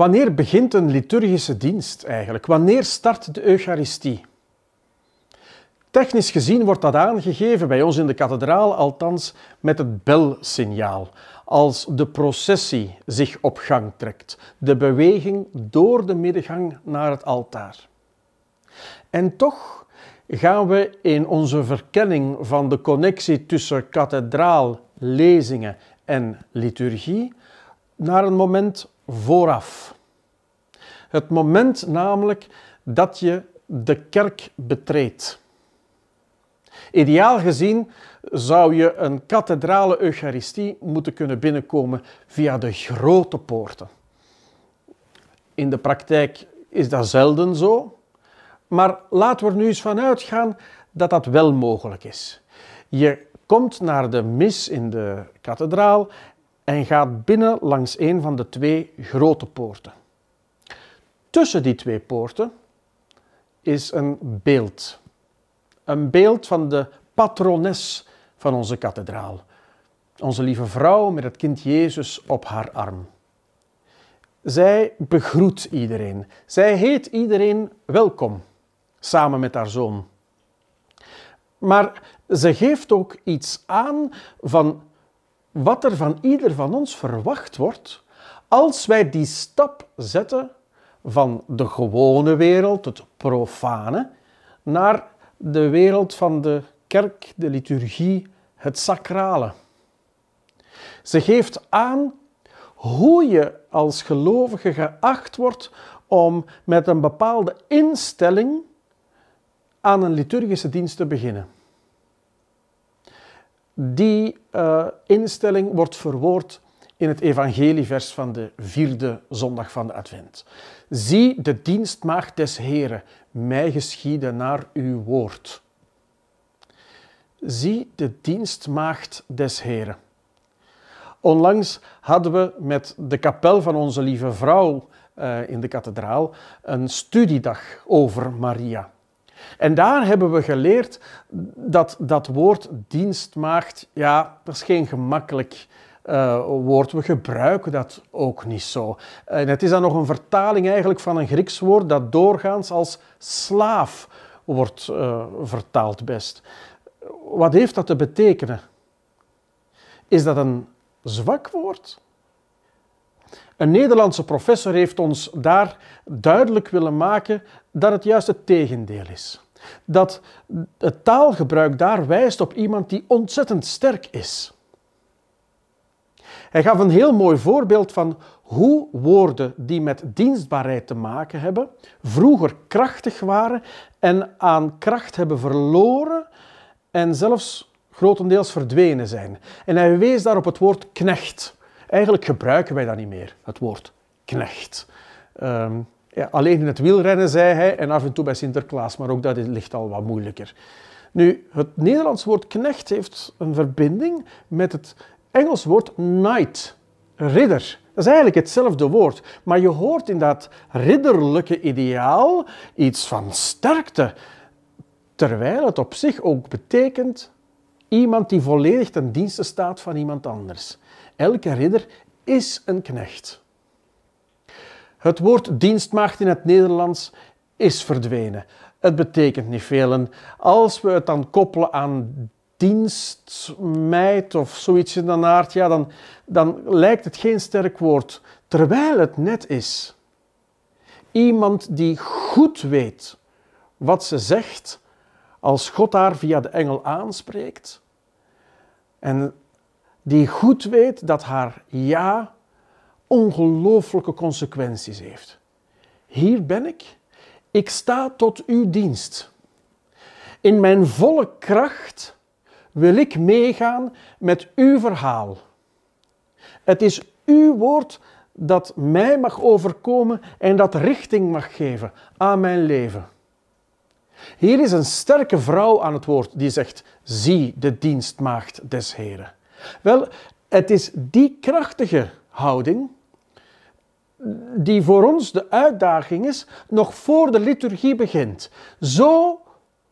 Wanneer begint een liturgische dienst eigenlijk? Wanneer start de Eucharistie? Technisch gezien wordt dat aangegeven bij ons in de kathedraal, althans met het belsignaal. Als de processie zich op gang trekt, de beweging door de middengang naar het altaar. En toch gaan we in onze verkenning van de connectie tussen kathedraal, lezingen en liturgie naar een moment vooraf. Het moment namelijk dat je de kerk betreedt. Ideaal gezien zou je een kathedrale Eucharistie moeten kunnen binnenkomen via de grote poorten. In de praktijk is dat zelden zo, maar laten we er nu eens van uitgaan dat dat wel mogelijk is. Je komt naar de mis in de kathedraal en gaat binnen langs een van de twee grote poorten. Tussen die twee poorten is een beeld. Een beeld van de patrones van onze kathedraal. Onze lieve vrouw met het kind Jezus op haar arm. Zij begroet iedereen. Zij heet iedereen welkom, samen met haar zoon. Maar ze geeft ook iets aan van wat er van ieder van ons verwacht wordt als wij die stap zetten van de gewone wereld, het profane, naar de wereld van de kerk, de liturgie, het sacrale. Ze geeft aan hoe je als gelovige geacht wordt om met een bepaalde instelling aan een liturgische dienst te beginnen die eh, instelling wordt verwoord in het evangelievers van de vierde zondag van de Advent. Zie de dienstmaagd des Heren, mij geschieden naar uw woord. Zie de dienstmaagd des Heren. Onlangs hadden we met de kapel van onze lieve vrouw eh, in de kathedraal een studiedag over Maria. En daar hebben we geleerd dat dat woord dienstmaagd, ja, is geen gemakkelijk uh, woord. We gebruiken dat ook niet zo. En het is dan nog een vertaling eigenlijk van een Grieks woord dat doorgaans als slaaf wordt eh, vertaald best. Wat heeft dat te betekenen? Is dat een zwak woord? Een Nederlandse professor heeft ons daar duidelijk willen maken dat het juist het tegendeel is. Dat het taalgebruik daar wijst op iemand die ontzettend sterk is. Hij gaf een heel mooi voorbeeld van hoe woorden die met dienstbaarheid te maken hebben, vroeger krachtig waren en aan kracht hebben verloren en zelfs grotendeels verdwenen zijn. En hij wees daar op het woord knecht. Eigenlijk gebruiken wij dat niet meer, het woord knecht. Ehm, ja, alleen in het wielrennen, zei hij, en af en toe bij Sinterklaas, maar ook dat ligt al wat moeilijker. Nu, het Nederlands woord knecht heeft een verbinding met het Engels woord knight, ridder. Dat is eigenlijk hetzelfde woord, maar je hoort in dat ridderlijke ideaal iets van sterkte, terwijl het op zich ook betekent iemand die volledig ten dienste staat van iemand anders. Elke ridder is een knecht. Het woord dienstmaagd in het Nederlands is verdwenen. Het betekent niet veel. En als we het dan koppelen aan dienstmeid of zoiets in de aard, ja, dan, dan lijkt het geen sterk woord, terwijl het net is. Iemand die goed weet wat ze zegt, als God haar via de engel aanspreekt en die goed weet dat haar ja ongelooflijke consequenties heeft. Hier ben ik, ik sta tot uw dienst. In mijn volle kracht wil ik meegaan met uw verhaal. Het is uw woord dat mij mag overkomen en dat richting mag geven aan mijn leven. Hier is een sterke vrouw aan het woord die zegt: Zie de dienstmaagd des Heren. Wel, het is die krachtige houding die voor ons de uitdaging is, nog voor de liturgie begint. Zo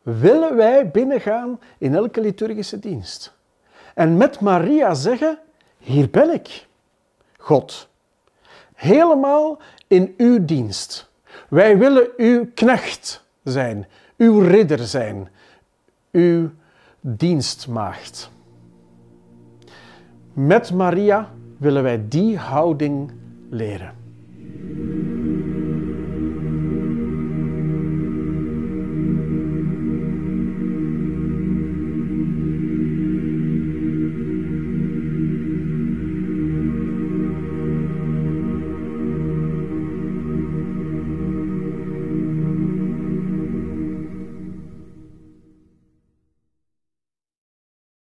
willen wij binnengaan in elke liturgische dienst. En met Maria zeggen, hier ben ik, God. Helemaal in uw dienst. Wij willen uw knecht zijn, uw ridder zijn, uw dienstmaagd. Met Maria willen wij die houding leren.